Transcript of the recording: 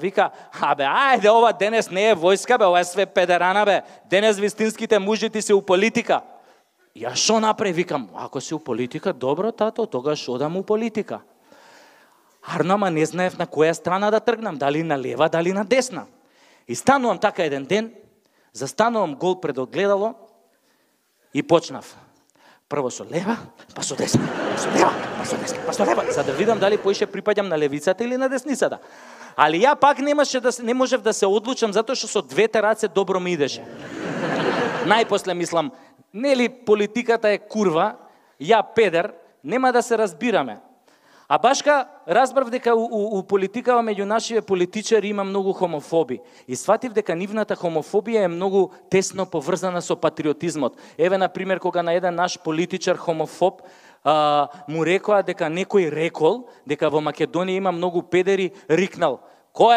Вика, абе, ајде, ова денес не е војска, бе, ова е све педерана, бе. Денес вистинските ти се у политика. Ја шо напре, викам, ако си у политика, добро, тато, тогаш одам у политика. Арно, ама не знаев на која страна да тргнам, дали на лева, дали на десна. И станувам така еден ден, застанувам гол пред огледало и почнав. Прво со лева, па со десна, па со лева, па со десна, па со лева, за да видам дали поише припаѓам на левицата или на десницата. Али ја пак немаше да не можев да се одлучам затоа што со двете раце добро ми идеше. Најпосле мислам, нели политиката е курва, ја педер, нема да се разбираме. А башка разбрав дека у, у, у политикава меѓу нашите политичари има многу хомофоби. И сватив дека нивната хомофобија е многу тесно поврзана со патриотизмот. Еве, на пример, кога на еден наш политичар хомофоб а, му рекоа дека некој рекол дека во Македонија има многу педери, рикнал. Кој